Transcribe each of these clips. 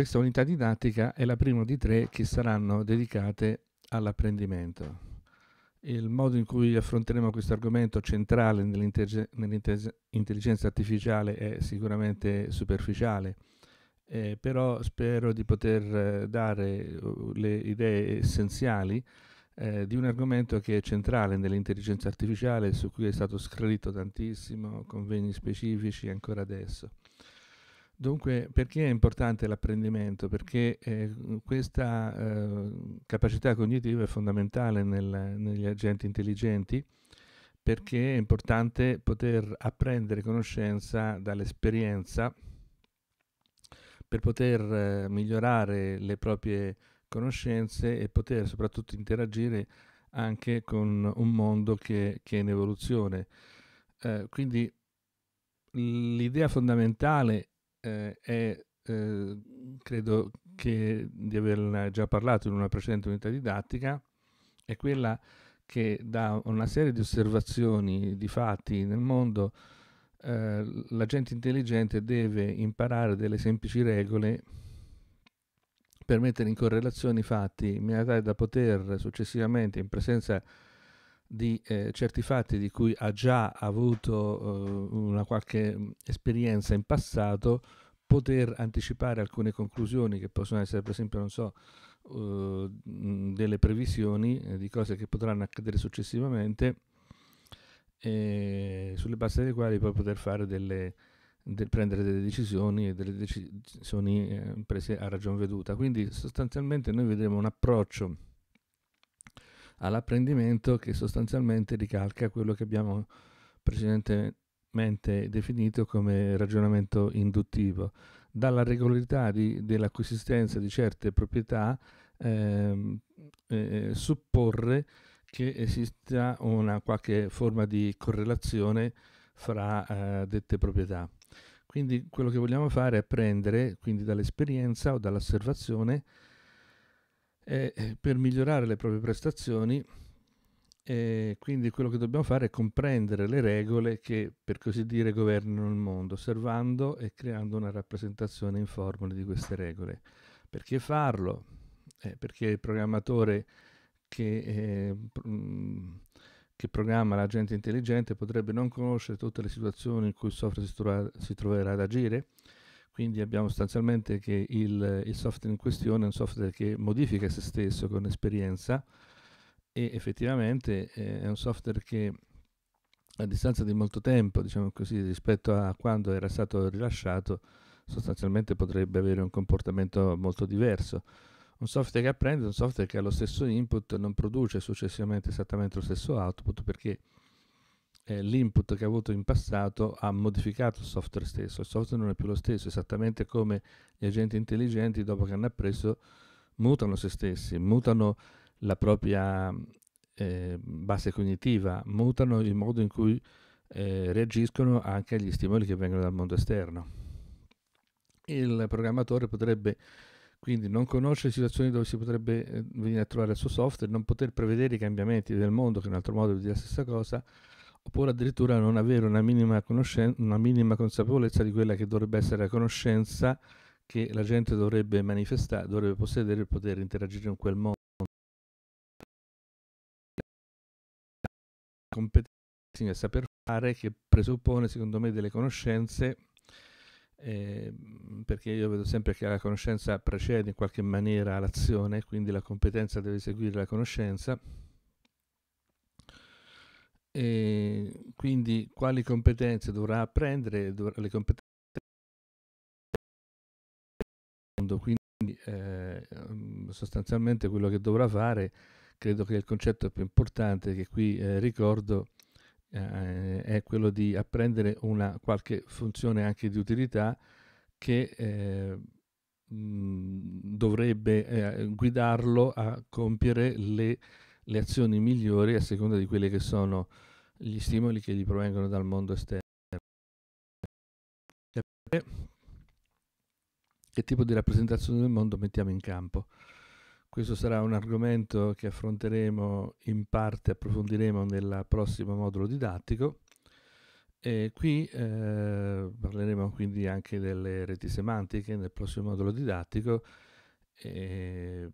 Questa unità didattica è la prima di tre che saranno dedicate all'apprendimento. Il modo in cui affronteremo questo argomento centrale nell'intelligenza artificiale è sicuramente superficiale, eh, però spero di poter eh, dare uh, le idee essenziali eh, di un argomento che è centrale nell'intelligenza artificiale, su cui è stato scritto tantissimo, convegni specifici ancora adesso. Dunque, perché è importante l'apprendimento? Perché eh, questa eh, capacità cognitiva è fondamentale nel, negli agenti intelligenti perché è importante poter apprendere conoscenza dall'esperienza per poter eh, migliorare le proprie conoscenze e poter soprattutto interagire anche con un mondo che, che è in evoluzione. Eh, quindi l'idea fondamentale eh, è, eh, credo che di averla già parlato in una precedente unità didattica, è quella che da una serie di osservazioni di fatti nel mondo eh, la gente intelligente deve imparare delle semplici regole per mettere in correlazione i fatti in maniera tale da poter successivamente, in presenza di di eh, certi fatti di cui ha già avuto eh, una qualche mm, esperienza in passato, poter anticipare alcune conclusioni che possono essere, per esempio, non so, eh, mm, delle previsioni eh, di cose che potranno accadere successivamente, sulle basi delle quali poi poter fare delle, del prendere delle decisioni e delle decisioni eh, prese a ragion veduta. Quindi sostanzialmente noi vedremo un approccio all'apprendimento che sostanzialmente ricalca quello che abbiamo precedentemente definito come ragionamento induttivo, dalla regolarità di, della di certe proprietà ehm, eh, eh, supporre che esista una qualche forma di correlazione fra eh, dette proprietà. Quindi quello che vogliamo fare è prendere, quindi dall'esperienza o dall'osservazione, eh, per migliorare le proprie prestazioni. Eh, quindi quello che dobbiamo fare è comprendere le regole che, per così dire, governano il mondo, osservando e creando una rappresentazione in formule di queste regole. Perché farlo? Eh, perché il programmatore che, eh, che programma l'agente intelligente potrebbe non conoscere tutte le situazioni in cui il software si, trova, si troverà ad agire, quindi abbiamo sostanzialmente che il, il software in questione è un software che modifica se stesso con esperienza e effettivamente eh, è un software che a distanza di molto tempo, diciamo così, rispetto a quando era stato rilasciato, sostanzialmente potrebbe avere un comportamento molto diverso. Un software che apprende è un software che ha lo stesso input, non produce successivamente esattamente lo stesso output perché eh, l'input che ha avuto in passato ha modificato il software stesso, il software non è più lo stesso, esattamente come gli agenti intelligenti dopo che hanno appreso mutano se stessi, mutano la propria eh, base cognitiva, mutano il modo in cui eh, reagiscono anche agli stimoli che vengono dal mondo esterno. Il programmatore potrebbe quindi non conoscere situazioni dove si potrebbe eh, venire a trovare il suo software, non poter prevedere i cambiamenti del mondo, che in un altro modo di dire la stessa cosa, oppure addirittura non avere una minima, conoscen- una minima consapevolezza di quella che dovrebbe essere la conoscenza che la gente dovrebbe manifestare, dovrebbe possedere per poter interagire in quel modo. Competenze e saper fare che presuppone secondo me delle conoscenze, eh, perché io vedo sempre che la conoscenza precede in qualche maniera l'azione, quindi la competenza deve seguire la conoscenza. E quindi quali competenze dovrà apprendere? Dovrà, le competenze quindi eh, mm, sostanzialmente quello che dovrà fare, credo che il concetto più importante che qui eh, ricordo eh, è quello di apprendere una qualche funzione anche di utilità che mh, eh, mm, dovrebbe eh, guidarlo a compiere le le azioni migliori a seconda di quelli che sono gli stimoli che gli provengono dal mondo esterno. Che tipo di rappresentazione del mondo mettiamo in campo? Questo sarà un argomento che affronteremo in parte, approfondiremo nel prossimo modulo didattico. E qui eh, parleremo quindi anche delle reti semantiche nel prossimo modulo didattico. E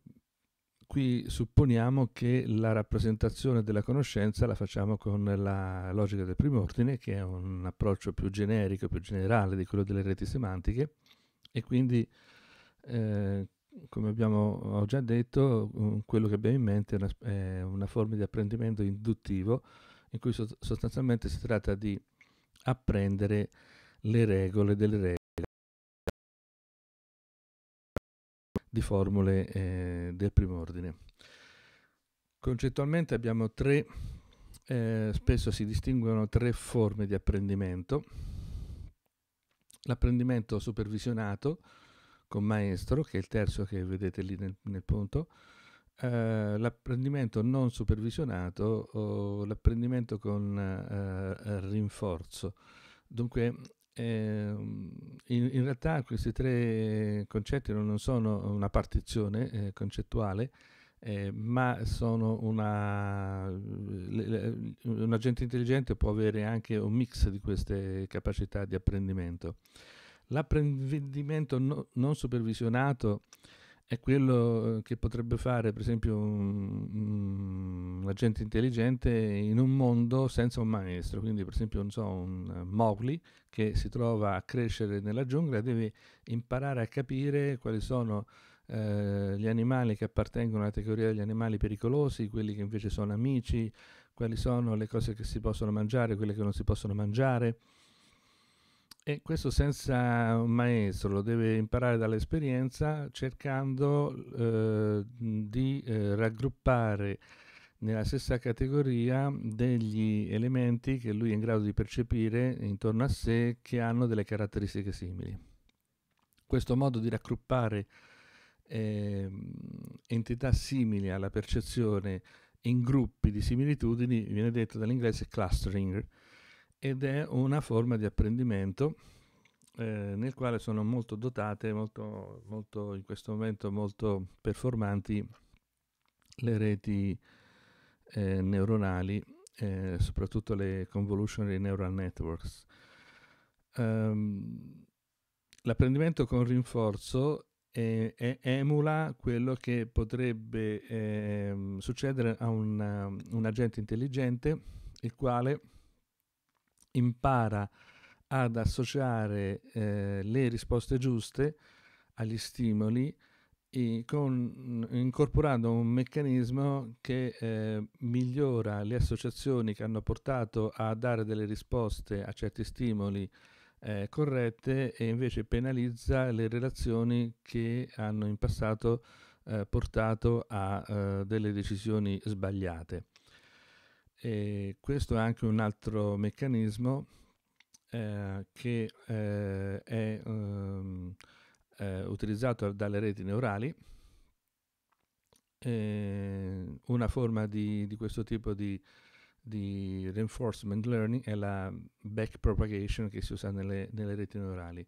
qui supponiamo che la rappresentazione della conoscenza la facciamo con la logica del primo ordine, che è un approccio più generico, più generale di quello delle reti semantiche, e quindi, eh, come abbiamo già detto, quello che abbiamo in mente è una, è una forma di apprendimento induttivo, in cui sostanzialmente si tratta di apprendere le regole delle regole di formule eh, del primo ordine. Concettualmente abbiamo tre, eh, spesso si distinguono tre forme di apprendimento. L'apprendimento supervisionato con maestro, che è il terzo che vedete lì nel, nel punto, eh, l'apprendimento non supervisionato o l'apprendimento con eh, eh, rinforzo. Dunque Ehm, in, in, realtà questi tre concetti non sono una partizione eh, concettuale, eh, ma sono una... un agente intelligente può avere anche un mix di queste capacità di apprendimento. L'apprendimento no, non supervisionato è quello eh, che potrebbe fare, per esempio, un, agente intelligente in un mondo senza un maestro. Quindi, per esempio, non so, un eh, Mowgli che si trova a crescere nella giungla deve imparare a capire quali sono eh, gli animali che appartengono alla categoria degli animali pericolosi, quelli che invece sono amici, quali sono le cose che si possono mangiare, quelle che non si possono mangiare e questo senza un maestro, lo deve imparare dall'esperienza cercando eh, di eh, raggruppare nella stessa categoria degli elementi che lui è in grado di percepire intorno a sé che hanno delle caratteristiche simili. Questo modo di raggruppare eh, entità simili alla percezione in gruppi di similitudini viene detto dall'inglese clustering, ed è una forma di apprendimento eh, nel quale sono molto dotate, molto, molto, in questo momento molto performanti le reti eh, neuronali, eh, soprattutto le convolutionary neural networks. Um, l'apprendimento con rinforzo eh, emula quello che potrebbe ehm, succedere a un, un agente intelligente, il quale impara ad associare eh, le risposte giuste agli stimoli con, incorporando un meccanismo che eh, migliora le associazioni che hanno portato a dare delle risposte a certi stimoli eh, corrette e invece penalizza le relazioni che hanno in passato eh, portato a eh, delle decisioni sbagliate. E questo è anche un altro meccanismo eh, che eh, è, um, ehm, è, eh, utilizzato dalle reti neurali. E eh, una forma di, di questo tipo di, di, reinforcement learning è la back propagation che si usa nelle, nelle reti neurali.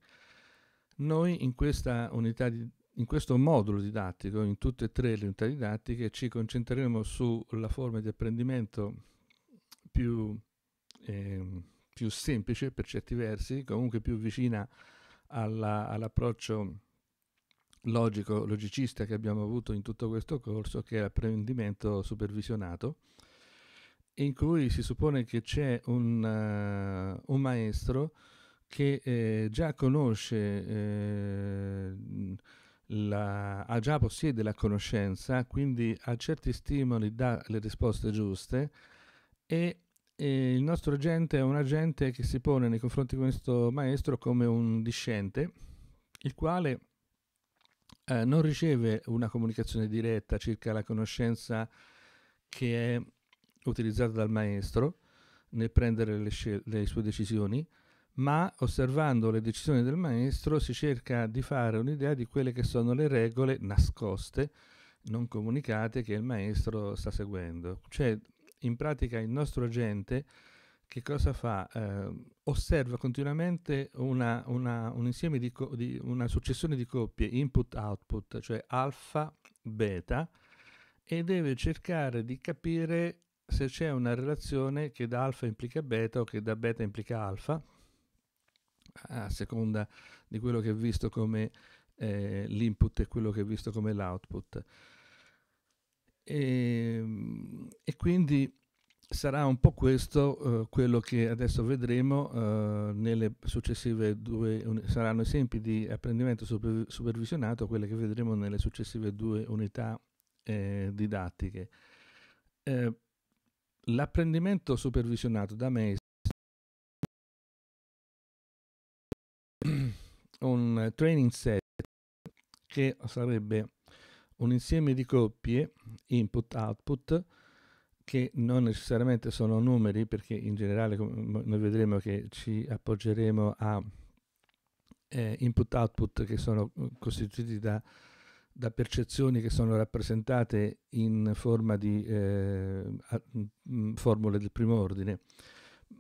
Noi in questa unità di, in questo modulo didattico, in tutte e tre le unità didattiche, ci concentreremo sulla forma di apprendimento più, eh, più semplice per certi versi, comunque più vicina alla, all'approccio logico, logicista che abbiamo avuto in tutto questo corso, che è l'apprendimento supervisionato, in cui si suppone che c'è un, uh, un maestro che eh, già conosce, eh, la, ha già possiede la conoscenza, quindi a certi stimoli dà le risposte giuste e e il nostro agente è un agente che si pone nei confronti di questo maestro come un discente, il quale eh, non riceve una comunicazione diretta circa la conoscenza che è utilizzata dal maestro nel prendere le, scel- le sue decisioni, ma osservando le decisioni del maestro si cerca di fare un'idea di quelle che sono le regole nascoste, non comunicate, che il maestro sta seguendo. Cioè in pratica il nostro agente che cosa fa? Eh, osserva continuamente una, una, un insieme di, co- di, una successione di coppie input-output, cioè alfa, beta, e deve cercare di capire se c'è una relazione che da alfa implica beta o che da beta implica alfa, a seconda di quello che è visto come eh, l'input e quello che è visto come l'output. E, ehm, e quindi sarà un po' questo eh, quello che adesso vedremo eh, nelle successive due, un, saranno esempi di apprendimento super, supervisionato, quelle che vedremo nelle successive due unità eh, didattiche. Eh, l'apprendimento supervisionato da me un training set che sarebbe un insieme di coppie input-output che non necessariamente sono numeri perché in generale noi vedremo che ci appoggeremo a eh, input-output che sono eh, costituiti da, da, percezioni che sono rappresentate in forma di eh, formule del primo ordine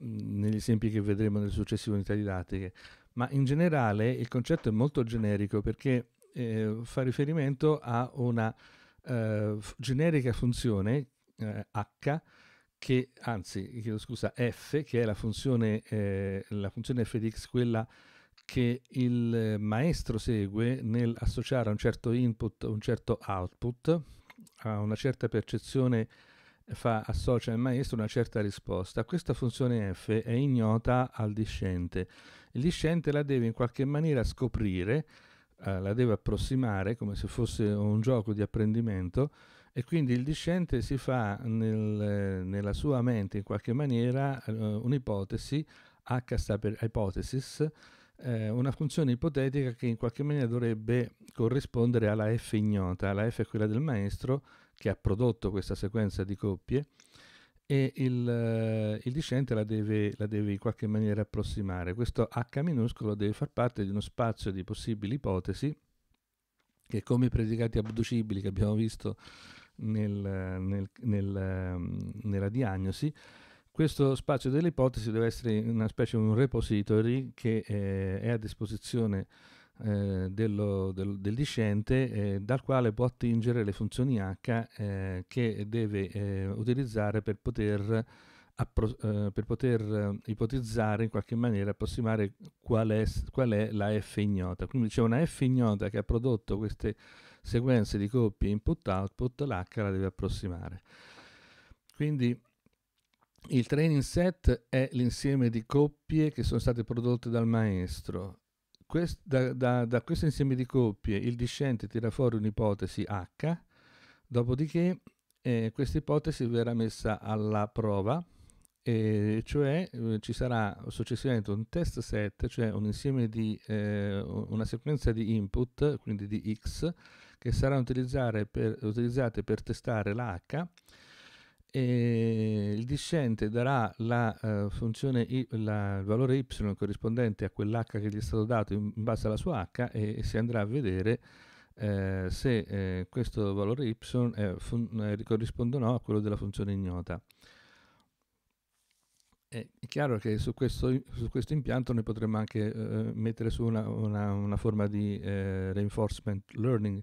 mm, negli esempi che vedremo nelle successive unità didattiche ma in generale il concetto è molto generico perché eh, fa riferimento a una eh, generica funzione eh, h che anzi chiedo scusa f che è la funzione, eh, la funzione f di x quella che il maestro segue nell'associare a un certo input un certo output a una certa percezione eh, fa, associa al maestro una certa risposta. Questa funzione f è ignota al discente. Il discente la deve in qualche maniera scoprire eh, la deve approssimare come se fosse un gioco di apprendimento e quindi il discente si fa nel, nella sua mente in qualche maniera eh, un'ipotesi, H sta per hypothesis, eh, una funzione ipotetica che in qualche maniera dovrebbe corrispondere alla F ignota. La F è quella del maestro che ha prodotto questa sequenza di coppie e il, eh, il discente la deve, la deve, in qualche maniera approssimare. Questo H minuscolo deve far parte di uno spazio di possibili ipotesi che come i predicati abducibili che abbiamo visto nel, nel, nel, ehm, nella diagnosi, questo spazio delle ipotesi deve essere una specie di un repository che eh, è a disposizione eh, dello, del, del, discente eh, dal quale può attingere le funzioni h eh, che deve eh, utilizzare per poter, appro- eh, per poter ipotizzare in qualche maniera, approssimare qual è, qual è la f ignota. Quindi c'è una f ignota che ha prodotto queste sequenze di coppie input-output, l'h la deve approssimare. Quindi il training set è l'insieme di coppie che sono state prodotte dal maestro Quest, da, da, da questo insieme di coppie il discente tira fuori un'ipotesi H, dopodiché eh, questa ipotesi verrà messa alla prova, eh, cioè eh, ci sarà successivamente un test set, cioè un insieme di eh, una sequenza di input, quindi di X, che saranno utilizzate per, utilizzate per testare la H e il discente darà la uh, funzione y, la, il valore y corrispondente a quell'h che gli è stato dato in, in base alla sua h e, e si andrà a vedere eh, se eh, questo valore y fun- eh, corrisponde o no a quello della funzione ignota. Eh, è chiaro che su questo, su questo impianto noi potremmo anche mettere su una, una, una forma di reinforcement learning,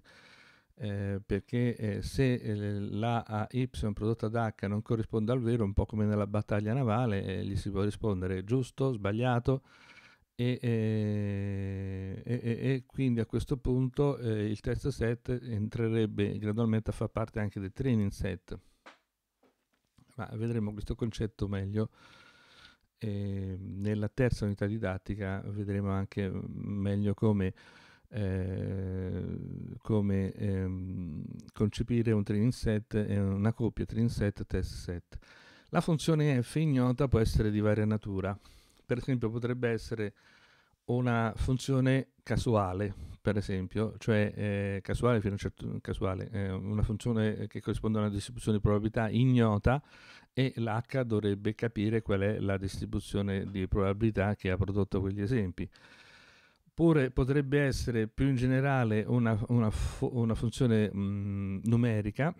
eh, perché eh, se eh, la AY prodotta da H non corrisponde al vero, un po' come nella battaglia navale, eh, gli si può rispondere giusto, sbagliato e, eh, e, e, e quindi a questo punto eh, il terzo set entrerebbe gradualmente a far parte anche del training set. Ma vedremo questo concetto meglio. Ehm, nella terza unità didattica vedremo anche mm, meglio come eh, come ehm, concepire un training set e eh, una coppia training set test set. La funzione f ignota può essere di varia natura. Per esempio, potrebbe essere una funzione casuale, per esempio, cioè eh, casuale fino a un certo casuale, eh, una funzione che corrisponde a una distribuzione di probabilità ignota e l'H dovrebbe capire qual è la distribuzione di probabilità che ha prodotto quegli esempi oppure potrebbe essere più in generale una, una, una funzione mh, numerica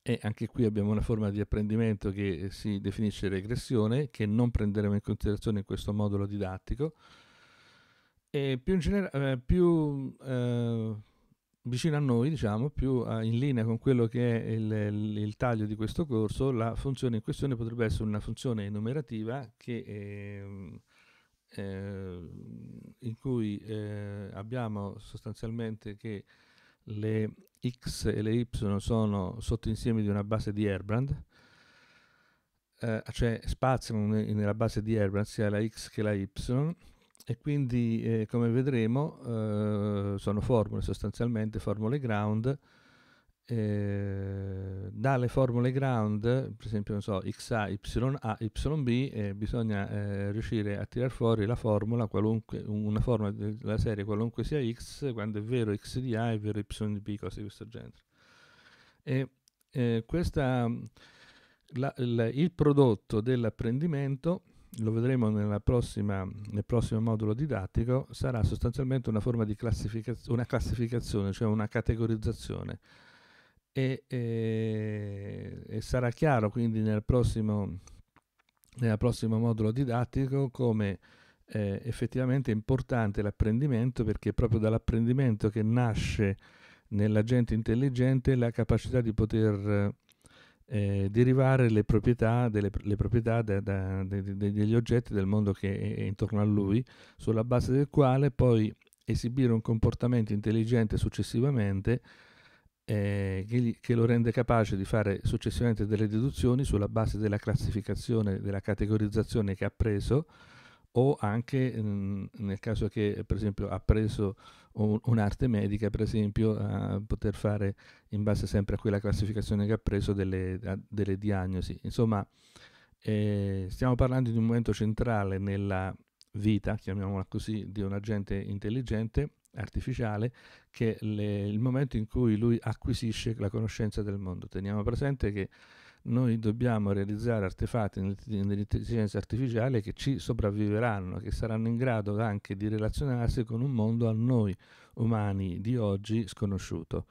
e anche qui abbiamo una forma di apprendimento che si definisce regressione che non prenderemo in considerazione in questo modulo didattico e più, in genera- eh, più eh, vicino a noi diciamo più eh, in linea con quello che è il, il, il, taglio di questo corso la funzione in questione potrebbe essere una funzione enumerativa che ehm, eh, in cui eh, abbiamo sostanzialmente che le x e le y sono sottoinsiemi di una base di Herbrand, eh, cioè spaziano nella base di Herbrand sia la x che la y, e quindi eh, come vedremo eh, sono formule sostanzialmente, formule ground, eh, dalle formule ground, per esempio non so, XA, YA, YB, eh, bisogna eh, riuscire a tirar fuori la formula, una formula della serie qualunque sia X, quando è vero X di A è vero Y di B, cose di questo genere. E eh, questa, la, la, il prodotto dell'apprendimento, lo vedremo prossima, nel prossimo modulo didattico, sarà sostanzialmente una forma di classificaz una classificazione, cioè una categorizzazione e, e, eh, e sarà chiaro quindi nel prossimo, nel prossimo modulo didattico come eh, effettivamente è importante l'apprendimento perché è proprio dall'apprendimento che nasce nell'agente intelligente la capacità di poter eh, derivare le proprietà, delle, le proprietà da, da, de, de, degli oggetti del mondo che è intorno a lui, sulla base del quale poi esibire un comportamento intelligente successivamente eh, che, che, lo rende capace di fare successivamente delle deduzioni sulla base della classificazione, della categorizzazione che ha preso o anche mh, mm, nel caso che per esempio ha preso un, un'arte medica, per esempio, a poter fare in base sempre a quella classificazione che ha preso delle, a, delle diagnosi. Insomma, eh, stiamo parlando di un momento centrale nella vita, chiamiamola così, di un agente intelligente artificiale che le, il momento in cui lui acquisisce la conoscenza del mondo. Teniamo presente che noi dobbiamo realizzare artefatti nell'intelligenza artificiale che ci sopravviveranno, che saranno in grado anche di relazionarsi con un mondo a noi umani di oggi sconosciuto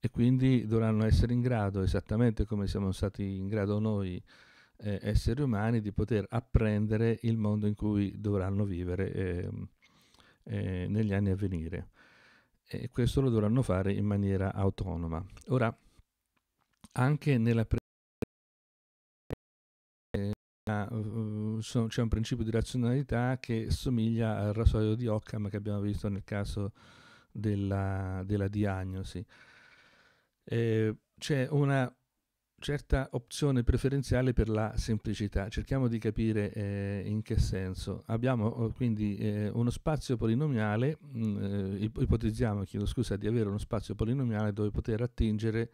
e quindi dovranno essere in grado, esattamente come siamo stati in grado noi eh, esseri umani, di poter apprendere il mondo in cui dovranno vivere. Eh, eh, negli anni a venire e questo lo dovranno fare in maniera autonoma. Ora, anche nella pre- eh, eh, c'è un principio di razionalità che somiglia al rasoio di Occam che abbiamo visto nel caso della, della diagnosi. Eh, c'è una certa opzione preferenziale per la semplicità. Cerchiamo di capire eh, in che senso. Abbiamo oh, quindi eh, uno spazio polinomiale, mh, mm, eh, ipotizziamo, chiedo scusa, di avere uno spazio polinomiale dove poter attingere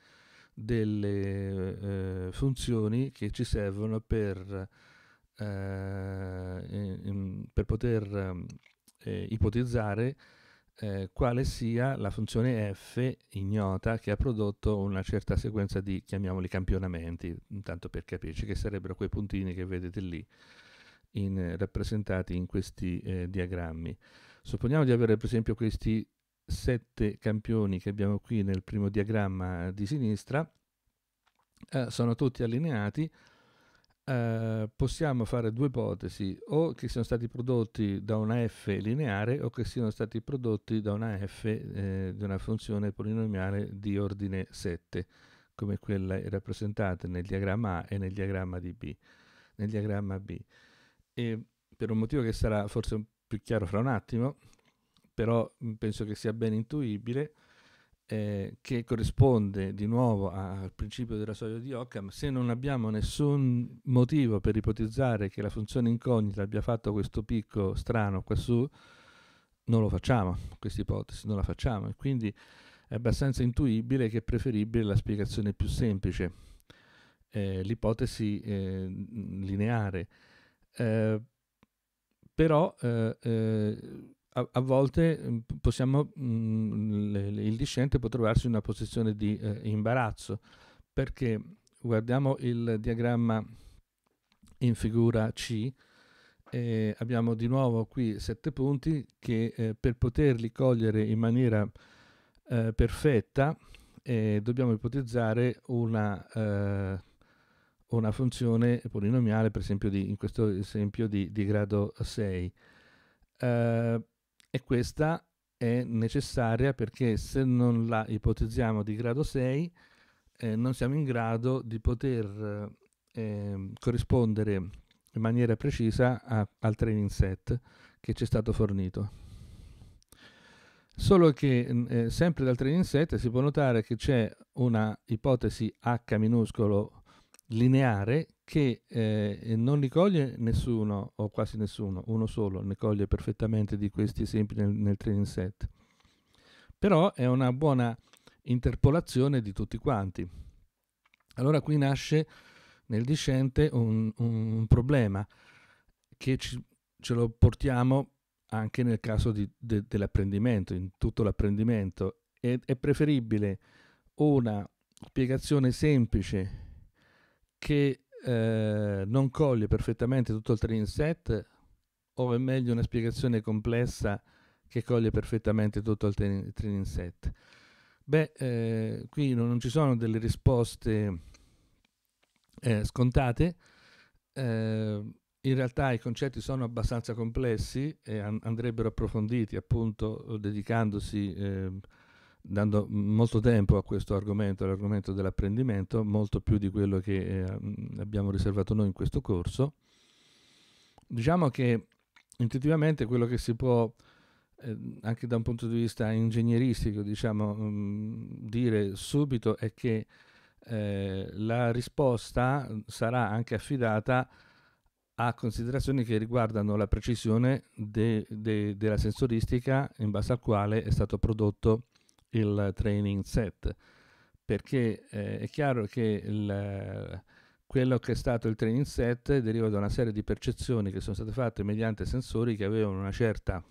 delle eh, funzioni che ci servono per, eh, in, per poter eh, ipotizzare eh, quale sia la funzione f ignota che ha prodotto una certa sequenza di, chiamiamoli, campionamenti, intanto per capirci, che sarebbero quei puntini che vedete lì in, rappresentati in questi eh, diagrammi. Supponiamo di avere per esempio questi sette campioni che abbiamo qui nel primo diagramma di sinistra, eh, sono tutti allineati, eh, possiamo fare due ipotesi, o che siano stati prodotti da una f lineare o che siano stati prodotti da una f eh, di una funzione polinomiale di ordine 7, come quella rappresentata nel diagramma A e nel diagramma di B. Nel diagramma B. E per un motivo che sarà forse più chiaro fra un attimo, però penso che sia ben intuibile, eh, che corrisponde di nuovo al principio della soglia di Occam, se non abbiamo nessun motivo per ipotizzare che la funzione incognita abbia fatto questo picco strano quassù, non lo facciamo, questa ipotesi non la facciamo e quindi è abbastanza intuibile che è preferibile la spiegazione più semplice, eh, l'ipotesi eh, lineare. Eh, però eh, eh, a, a volte mm, possiamo, mh, mm, il discente può trovarsi in una posizione di eh, imbarazzo perché guardiamo il diagramma in figura C, eh, abbiamo di nuovo qui sette punti che eh, per poterli cogliere in maniera eh, perfetta eh, dobbiamo ipotizzare una, eh, una, funzione polinomiale, per esempio di, in questo esempio di, di grado 6 e questa è necessaria perché se non la ipotizziamo di grado 6 eh, non siamo in grado di poter eh, ehm, corrispondere in maniera precisa a, al training set che ci è stato fornito. Solo che mm, eh, sempre dal training set si può notare che c'è una ipotesi H minuscolo lineare che eh, non li coglie nessuno o quasi nessuno, uno solo ne coglie perfettamente di questi esempi nel, nel training set. Però è una buona interpolazione di tutti quanti. Allora qui nasce nel discente un, un problema che ci, ce lo portiamo anche nel caso di, de, dell'apprendimento, in tutto l'apprendimento. Ed è preferibile una spiegazione semplice che eh, non coglie perfettamente tutto il training set o è meglio una spiegazione complessa che coglie perfettamente tutto il training set? Beh, eh, qui non, non, ci sono delle risposte eh, scontate, eh, in realtà i concetti sono abbastanza complessi e an- andrebbero approfonditi appunto dedicandosi ehm, dando molto tempo a questo argomento, all'argomento dell'apprendimento, molto più di quello che eh, abbiamo riservato noi in questo corso. Diciamo che intuitivamente quello che si può, eh, anche da un punto di vista ingegneristico, diciamo, mh, mm, dire subito è che eh, la risposta sarà anche affidata a considerazioni che riguardano la precisione de, de, della sensoristica in base al quale è stato prodotto il training set, perché eh, è chiaro che il, quello che è stato il training set deriva da una serie di percezioni che sono state fatte mediante sensori che avevano una certa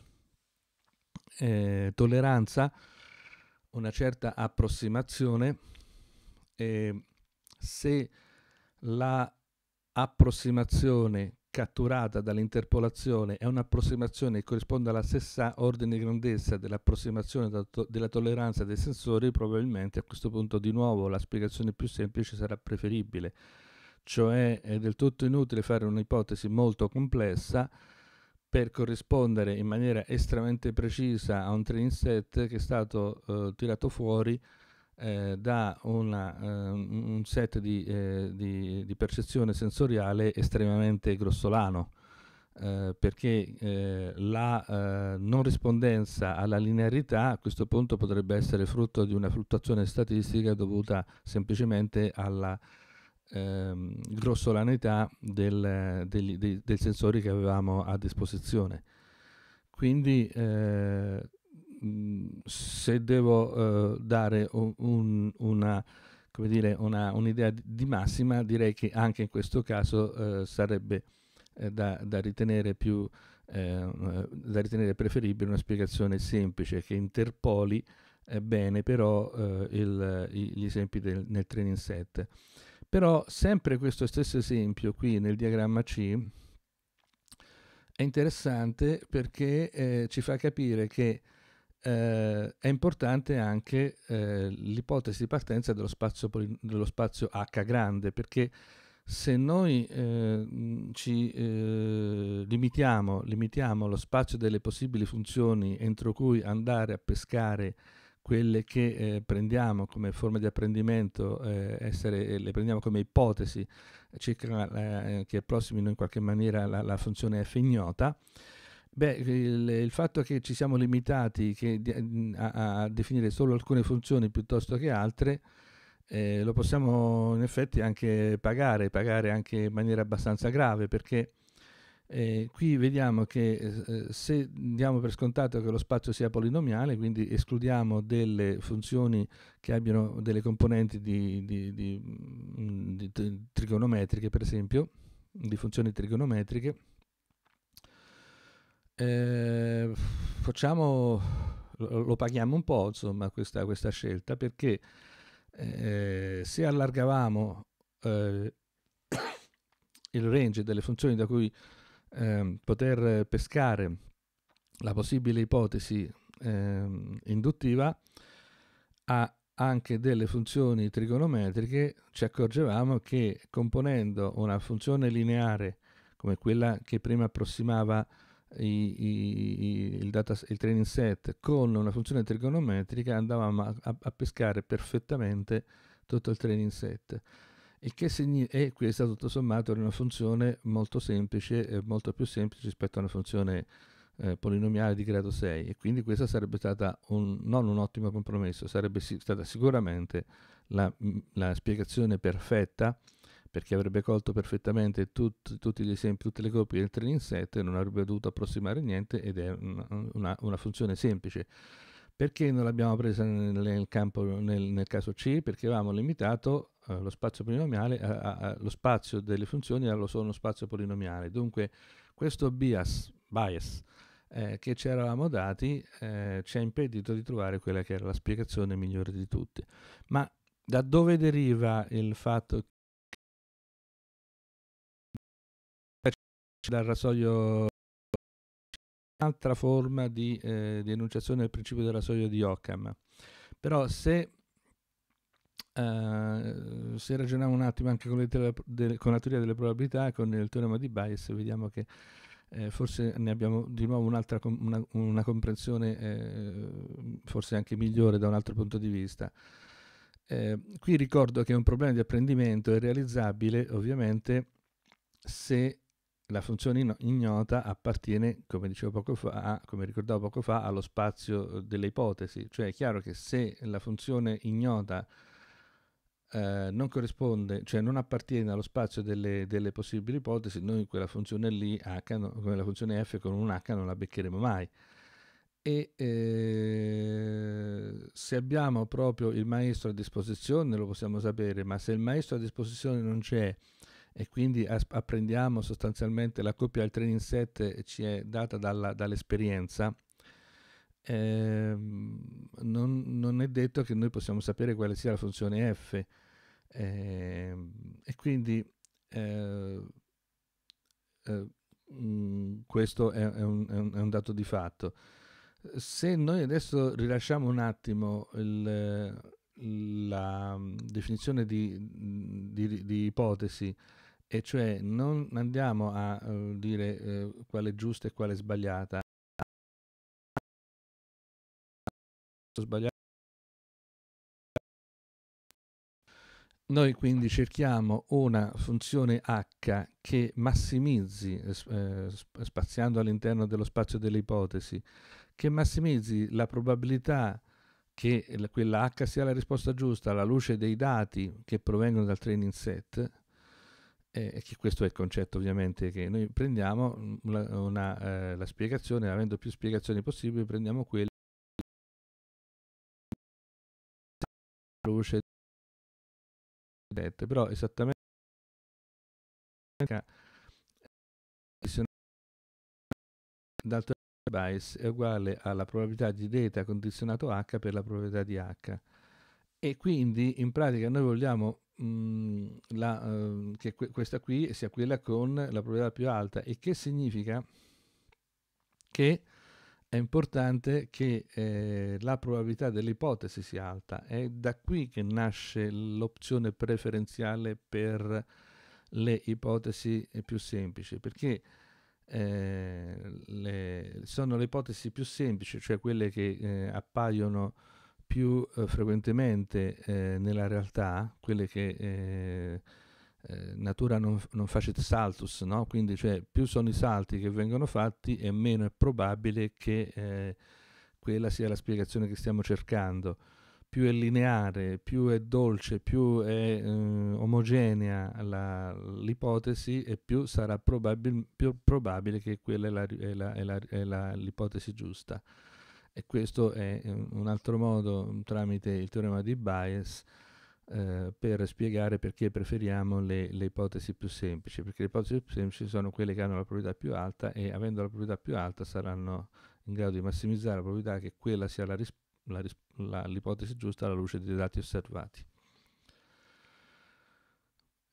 eh, tolleranza, una certa approssimazione e se la approssimazione catturata dall'interpolazione è un'approssimazione che corrisponde alla stessa ordine di grandezza dell'approssimazione della tolleranza dei sensori, probabilmente a questo punto di nuovo la spiegazione più semplice sarà preferibile. Cioè è del tutto inutile fare un'ipotesi molto complessa per corrispondere in maniera estremamente precisa a un training set che è stato eh, tirato fuori eh, da una, eh, un set di, eh, di, di, percezione sensoriale estremamente grossolano, eh, perché eh, la eh, non rispondenza alla linearità a questo punto potrebbe essere frutto di una fluttuazione statistica dovuta semplicemente alla ehm, grossolanità del, degli, dei, dei, sensori che avevamo a disposizione. Quindi se devo eh, dare un, una, dire, una, un'idea di massima, direi che anche in questo caso eh, sarebbe eh, da, da, ritenere più, da ritenere preferibile una spiegazione semplice che interpoli bene però eh, il, gli esempi del, nel training set. Però sempre questo stesso esempio qui nel diagramma C è interessante perché eh, ci fa capire che eh, è importante anche eh, l'ipotesi di partenza dello spazio, dello spazio, H grande, perché se noi eh, ci eh, limitiamo, limitiamo lo spazio delle possibili funzioni entro cui andare a pescare quelle che eh, prendiamo come forme di apprendimento, eh, essere, eh, le prendiamo come ipotesi circa, eh, che approssimino in qualche maniera la, la funzione f ignota, Beh, il, il, fatto che ci siamo limitati che, a, a, definire solo alcune funzioni piuttosto che altre, eh, lo possiamo in effetti anche pagare, pagare anche in maniera abbastanza grave, perché eh, qui vediamo che eh, se diamo per scontato che lo spazio sia polinomiale, quindi escludiamo delle funzioni che abbiano delle componenti di, di, di, trigonometriche, per esempio, di funzioni trigonometriche, eh, facciamo, lo, paghiamo un po', insomma, questa, questa scelta, perché eh, se allargavamo eh, il range delle funzioni da cui ehm, poter pescare la possibile ipotesi ehm, induttiva, a anche delle funzioni trigonometriche, ci accorgevamo che componendo una funzione lineare come quella che prima approssimava i, i, il, data, il, training set con una funzione trigonometrica andavamo a, a, a pescare perfettamente tutto il training set. Il che signi- e questa tutto sommato era una funzione molto semplice, eh, molto più semplice rispetto a una funzione eh, polinomiale di grado 6 e quindi questa sarebbe stata un, non un ottimo compromesso, sarebbe si- stata sicuramente la, la spiegazione perfetta perché avrebbe colto perfettamente tut, tutti gli esempi, tutte le copie del training set, non avrebbe dovuto approssimare niente ed è una, una, una funzione semplice. Perché non l'abbiamo presa nel, campo, nel, nel caso C? Perché avevamo limitato eh, lo spazio polinomiale, a, a, a, lo spazio delle funzioni allo solo spazio polinomiale. Dunque questo bias, bias eh, che ci eravamo dati eh, ci ha impedito di trovare quella che era la spiegazione migliore di tutte. Ma da dove deriva il fatto dal rasoio un'altra forma di, eh, di, enunciazione del principio del rasoio di Occam. Però se, eh, se ragioniamo un attimo anche con, tele, delle, con, la teoria delle probabilità e con il teorema di Bayes, vediamo che eh, forse ne abbiamo di nuovo un'altra una, una comprensione eh, forse anche migliore da un altro punto di vista. Eh, qui ricordo che un problema di apprendimento è realizzabile ovviamente se la funzione ignota appartiene, come dicevo poco fa, come ricordavo poco fa, allo spazio eh, delle ipotesi. Cioè è chiaro che se la funzione ignota eh, non corrisponde, cioè non appartiene allo spazio delle, delle possibili ipotesi, noi quella funzione lì, H, no, quella funzione f con un h non la beccheremo mai. E eh, se abbiamo proprio il maestro a disposizione lo possiamo sapere, ma se il maestro a disposizione non c'è, e quindi apprendiamo sostanzialmente la coppia del training set ci è data dalla, dall'esperienza, eh, non, non, è detto che noi possiamo sapere quale sia la funzione f eh, e quindi eh, mh, eh, mm, questo è, è, un, è, un, è, un, dato di fatto. Se noi adesso rilasciamo un attimo il, la mm, definizione di, di, di ipotesi e cioè non andiamo a uh, dire uh, quale è giusta e quale è sbagliata. Noi quindi cerchiamo una funzione h che massimizzi, eh, eh spaziando all'interno dello spazio delle ipotesi, che massimizzi la probabilità che quella h sia la risposta giusta alla luce dei dati che provengono dal training set e questo è il concetto ovviamente che noi prendiamo una, mm, una, eh, la spiegazione, avendo più spiegazioni possibili, prendiamo quella luce dette, però esattamente d'altro bias è uguale alla probabilità di delta condizionato h per la probabilità di h e quindi in pratica noi vogliamo la, uh, che que- questa qui sia quella con la probabilità più alta e che significa che è importante che eh, la probabilità dell'ipotesi sia alta. È da qui che nasce l'opzione preferenziale per le ipotesi più semplici, perché eh, le, sono le ipotesi più semplici, cioè quelle che eh, appaiono più eh, frequentemente eh, nella realtà, quelle che eh, eh, natura non, non facit saltus, no? quindi cioè, più sono i salti che vengono fatti e meno è probabile che eh, quella sia la spiegazione che stiamo cercando. Più è lineare, più è dolce, più è omogenea la, l'ipotesi e più sarà probabil- più probabile che quella è, la, è, la, è, è l'ipotesi giusta. E questo è ehm, un altro modo, mm, tramite il teorema di Bayes, eh, per spiegare perché preferiamo le, le, ipotesi più semplici, perché le ipotesi più semplici sono quelle che hanno la probabilità più alta e avendo la probabilità più alta saranno in grado di massimizzare la probabilità che quella sia l'ipotesi giusta alla luce dei dati osservati.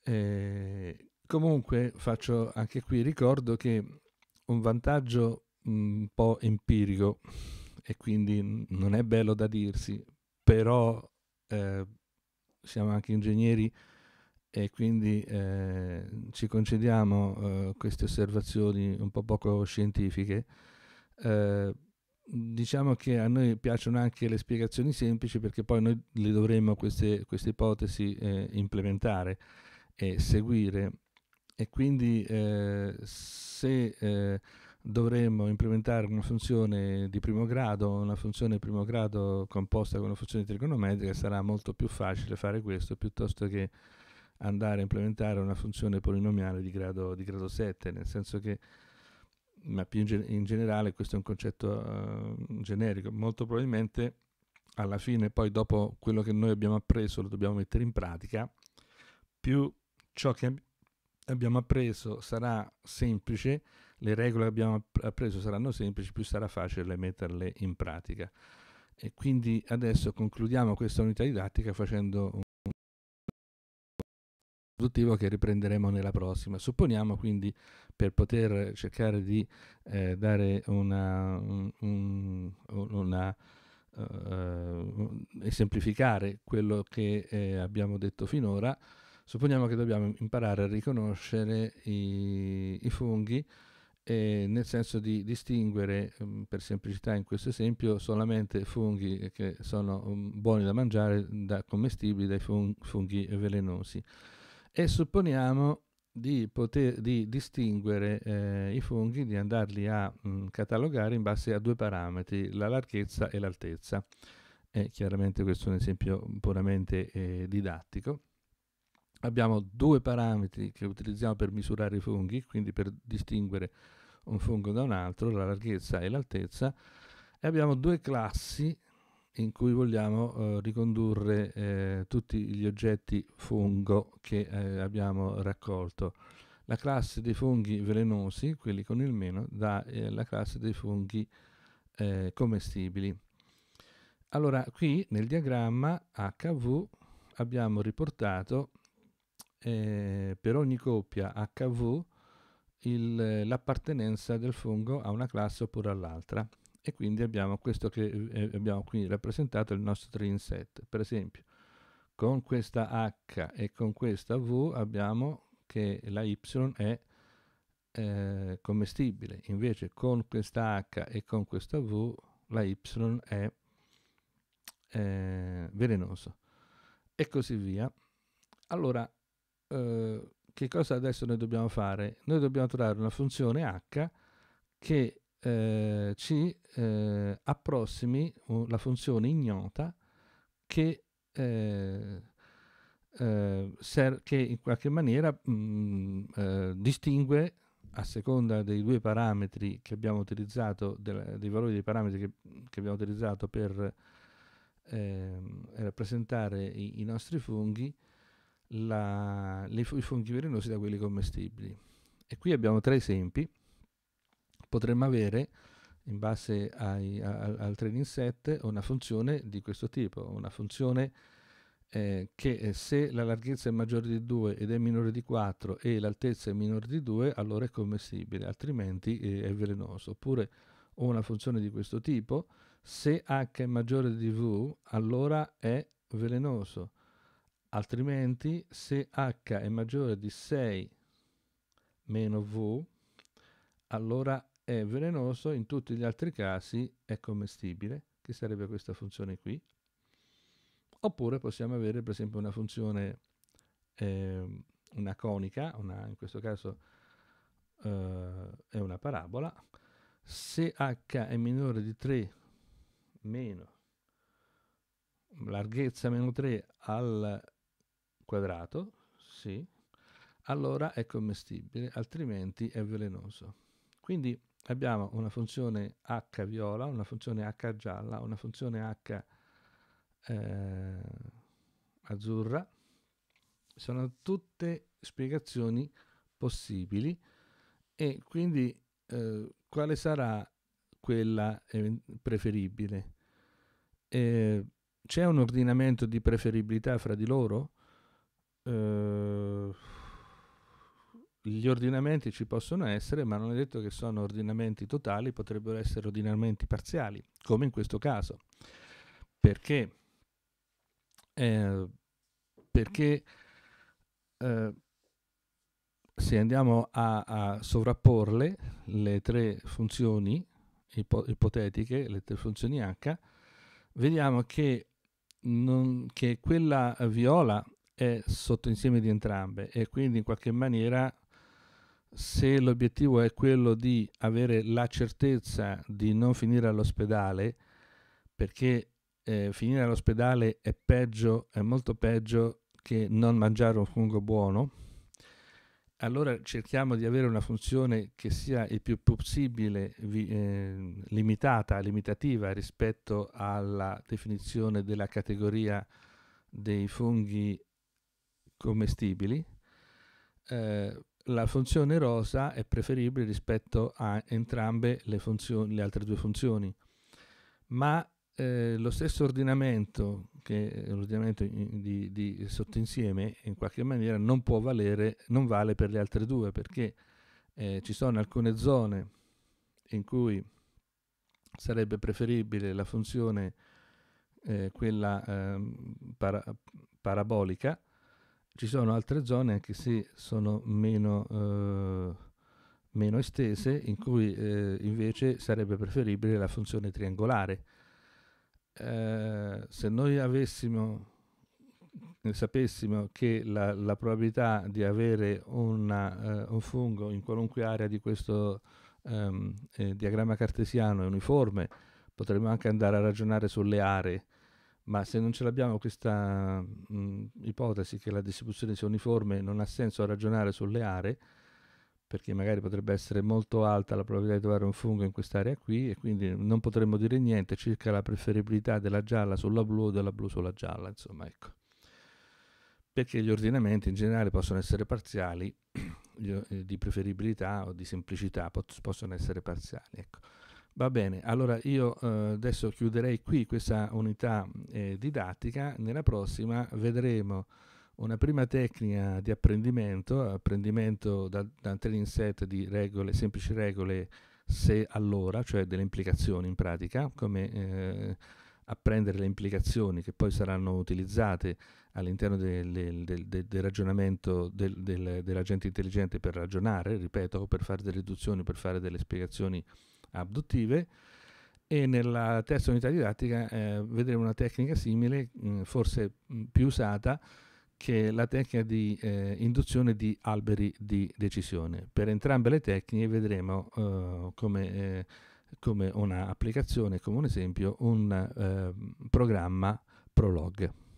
E eh, comunque faccio anche qui ricordo che un vantaggio mm, un po' empirico e quindi non è bello da dirsi, però eh, siamo anche ingegneri e quindi eh, ci concediamo eh, queste osservazioni un po' poco scientifiche. Eh, diciamo che a noi piacciono anche le spiegazioni semplici perché poi noi le dovremmo queste, queste ipotesi eh, implementare e seguire e quindi eh, se dovremmo implementare una funzione di primo grado, una funzione di primo grado composta con una funzione trigonometrica, sarà molto più facile fare questo piuttosto che andare a implementare una funzione polinomiale di grado, di grado 7, nel senso che, ma più in, ge in generale questo è un concetto uh, generico, molto probabilmente alla fine poi dopo quello che noi abbiamo appreso lo dobbiamo mettere in pratica, più ciò che ab abbiamo appreso sarà semplice, le regole che abbiamo appreso saranno semplici, più sarà facile metterle in pratica. E quindi adesso concludiamo questa unità didattica facendo un produttivo che riprenderemo nella prossima. Supponiamo quindi per poter cercare di eh, dare una, un, una uh, uh, esemplificare quello che eh, abbiamo detto finora, supponiamo che dobbiamo imparare a riconoscere i, i funghi eh, nel senso di distinguere mh, mm, per semplicità in questo esempio solamente funghi che sono mh, mm, buoni da mangiare, da commestibili, dai fun- funghi velenosi. E supponiamo di, poter, di distinguere eh, i funghi, di andarli a mh, mm, catalogare in base a due parametri, la larghezza e l'altezza. E eh, chiaramente questo è un esempio puramente eh, didattico abbiamo due parametri che utilizziamo per misurare i funghi, quindi per distinguere un fungo da un altro, la larghezza e l'altezza, e abbiamo due classi in cui vogliamo eh, ricondurre eh, tutti gli oggetti fungo che eh, abbiamo raccolto. La classe dei funghi velenosi, quelli con il meno, eh, la classe dei funghi eh, commestibili. Allora, qui nel diagramma HV abbiamo riportato eh, per ogni coppia HV il, l'appartenenza del fungo a una classe oppure all'altra e quindi abbiamo questo che eh, abbiamo qui rappresentato il nostro tree set. Per esempio, con questa H e con questa V abbiamo che la Y è eh, commestibile, invece con questa H e con questa V la Y è eh, velenosa e così via. Allora, eh, che cosa adesso noi dobbiamo fare? Noi dobbiamo trovare una funzione h che eh, ci eh, approssimi la funzione ignota che, eh, eh, ser- che in qualche maniera mh, mm, eh, distingue a seconda dei due parametri che abbiamo utilizzato, del, dei valori dei parametri che, che abbiamo utilizzato per ehm, rappresentare i, i nostri funghi, la, le, i funghi velenosi da quelli commestibili. E qui abbiamo tre esempi. Potremmo avere, in base ai, a, al training set, una funzione di questo tipo, una funzione eh, che se la larghezza è maggiore di 2 ed è minore di 4 e l'altezza è minore di 2, allora è commestibile, altrimenti eh, è velenoso. Oppure ho una funzione di questo tipo, se h è maggiore di v, allora è velenoso Altrimenti, se h è maggiore di 6 meno v, allora è velenoso, in tutti gli altri casi è commestibile, che sarebbe questa funzione qui. Oppure possiamo avere per esempio una funzione, eh, una conica, una, in questo caso eh, è una parabola, se h è minore di 3 meno larghezza meno 3 al quadrato, sì, allora è commestibile, altrimenti è velenoso. Quindi abbiamo una funzione h viola, una funzione h gialla, una funzione h eh, azzurra. Sono tutte spiegazioni possibili e quindi eh, quale sarà quella preferibile? Eh, c'è un ordinamento di preferibilità fra di loro? Ehm, gli ordinamenti ci possono essere, ma non è detto che sono ordinamenti totali, potrebbero essere ordinamenti parziali, come in questo caso. Perché? Eh, perché eh, se andiamo a, a, sovrapporle le tre funzioni ipo- ipotetiche, le tre funzioni H, vediamo che, non, che quella viola è insieme di entrambe e quindi in qualche maniera se l'obiettivo è quello di avere la certezza di non finire all'ospedale, perché eh, finire all'ospedale è peggio, è molto peggio che non mangiare un fungo buono, allora cerchiamo di avere una funzione che sia il più possibile vi, eh, limitata, limitativa rispetto alla definizione della categoria dei funghi commestibili, eh, la funzione rosa è preferibile rispetto a entrambe le, funzioni, le altre due funzioni, ma eh, lo stesso ordinamento, che è l'ordinamento di, di, sottoinsieme, in qualche maniera non può valere, non vale per le altre due, perché eh, ci sono alcune zone in cui sarebbe preferibile la funzione, eh, quella ehm, para, parabolica, ci sono altre zone, anche se sono meno, eh, meno estese, in cui eh, invece sarebbe preferibile la funzione triangolare. Eh, se noi avessimo, sapessimo che la, la probabilità di avere una, eh, un fungo in qualunque area di questo ehm, eh, diagramma cartesiano è uniforme, potremmo anche andare a ragionare sulle aree ma se non ce l'abbiamo questa mh, mm, ipotesi che la distribuzione sia uniforme non ha senso ragionare sulle aree perché magari potrebbe essere molto alta la probabilità di trovare un fungo in quest'area qui e quindi non potremmo dire niente circa la preferibilità della gialla sulla blu o della blu sulla gialla, insomma, ecco. Perché gli ordinamenti in generale possono essere parziali, eh, di preferibilità o di semplicità possono essere parziali, ecco. Va bene, allora io eh, adesso chiuderei qui questa unità eh, didattica, nella prossima vedremo una prima tecnica di apprendimento, apprendimento dal, dal training set di regole, semplici regole se allora, cioè delle implicazioni in pratica, come eh, apprendere le implicazioni che poi saranno utilizzate all'interno del, del, del, del ragionamento dell'agente intelligente per ragionare, ripeto, per fare delle riduzioni, per fare delle spiegazioni abduttive e nella terza unità didattica eh, vedremo una tecnica simile, mh, mm, forse mh, mm, più usata, che è la tecnica di eh, induzione di alberi di decisione. Per entrambe le tecniche vedremo eh, come, eh, come un'applicazione, come un esempio, un eh, programma Prolog.